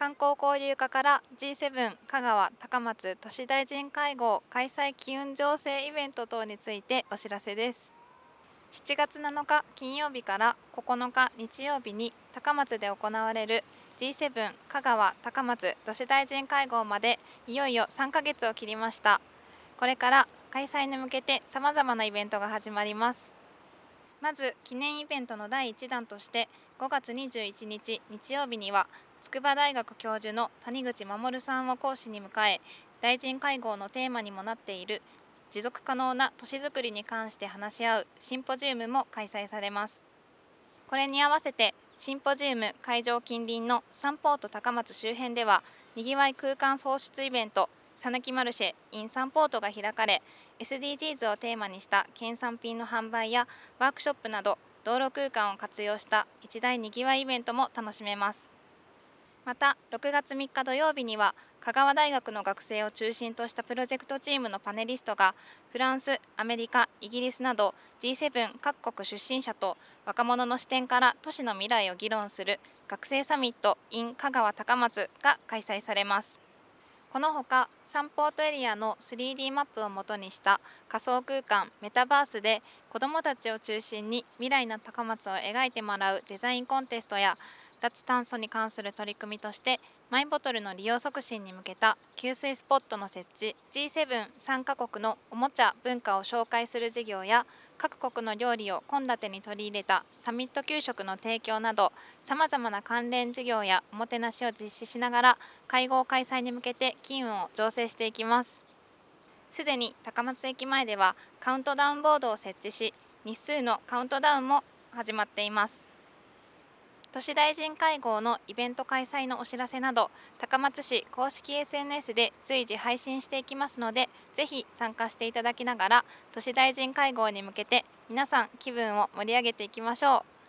観光交流課から G7 香川高松都市大臣会合開催機運情勢イベント等についてお知らせです7月7日金曜日から9日日曜日に高松で行われる G7 香川高松都市大臣会合までいよいよ3ヶ月を切りましたこれから開催に向けてさまざまなイベントが始まりますまず記念イベントの第1弾として5月21日日曜日には筑波大学教授の谷口守さんを講師に迎え大臣会合のテーマにもなっている持続可能な都市づくりに関して話し合うシンポジウムも開催されますこれに合わせてシンポジウム会場近隣のサンポート高松周辺ではにぎわい空間創出イベントさぬきマルシェ in サンポートが開かれ SDGs をテーマにした県産品の販売やワークショップなど道路空間を活用した一大にぎわいイベントも楽しめますまた6月3日土曜日には香川大学の学生を中心としたプロジェクトチームのパネリストがフランス、アメリカ、イギリスなど G7 各国出身者と若者の視点から都市の未来を議論する学生サミット in 香川高松が開催されます。このほかサンポートエリアの 3D マップをもとにした仮想空間メタバースで子どもたちを中心に未来の高松を描いてもらうデザインコンテストや脱炭素に関する取り組みとしてマイボトルの利用促進に向けた給水スポットの設置 G7 参加国のおもちゃ文化を紹介する事業や各国の料理を献立に取り入れたサミット給食の提供などさまざまな関連事業やおもてなしを実施しながら会合開催に向けて機運を醸成していきますすでに高松駅前ではカウントダウンボードを設置し日数のカウントダウンも始まっています都市大臣会合のイベント開催のお知らせなど高松市公式 SNS で随時配信していきますのでぜひ参加していただきながら都市大臣会合に向けて皆さん気分を盛り上げていきましょう。